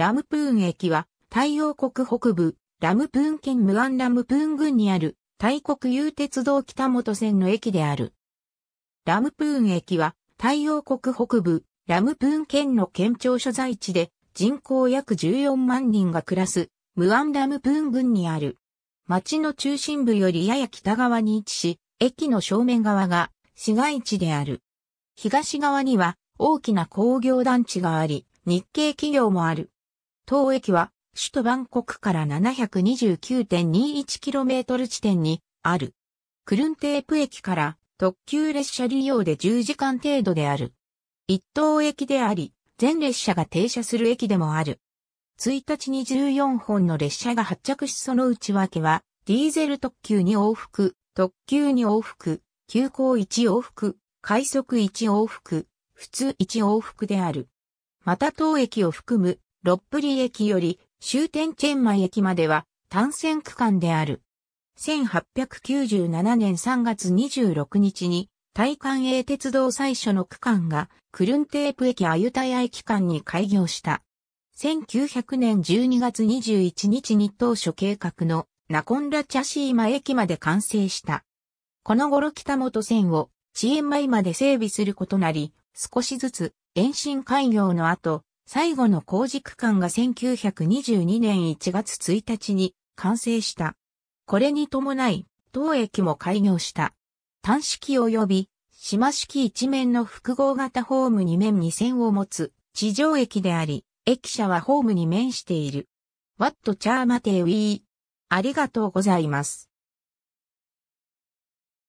ラムプーン駅は、太陽国北部、ラムプーン県ムアンラムプーン郡にある、大国有鉄道北本線の駅である。ラムプーン駅は、太陽国北部、ラムプーン県の県庁所在地で、人口約14万人が暮らす、ムアンラムプーン郡にある。町の中心部よりやや北側に位置し、駅の正面側が市街地である。東側には大きな工業団地があり、日系企業もある。当駅は、首都バンコクから 729.21km 地点にある。クルンテープ駅から特急列車利用で10時間程度である。一等駅であり、全列車が停車する駅でもある。1日に14本の列車が発着しその内訳は、ディーゼル特急に往復、特急に往復、急行1往復、快速1往復、普通1往復である。また当駅を含むロップリ駅より終点チェンマイ駅までは単線区間である。1897年3月26日に、大韓英鉄道最初の区間が、クルンテープ駅アユタヤ駅間に開業した。1900年12月21日に当初計画のナコンラチャシーマ駅まで完成した。この頃北本線をチエンマイまで整備することなり、少しずつ延伸開業の後、最後の工事区間が1922年1月1日に完成した。これに伴い、当駅も開業した。単式及び、島式一面の複合型ホーム二面二線を持つ地上駅であり、駅舎はホームに面している。ワットチャーマテウィー。ありがとうございます。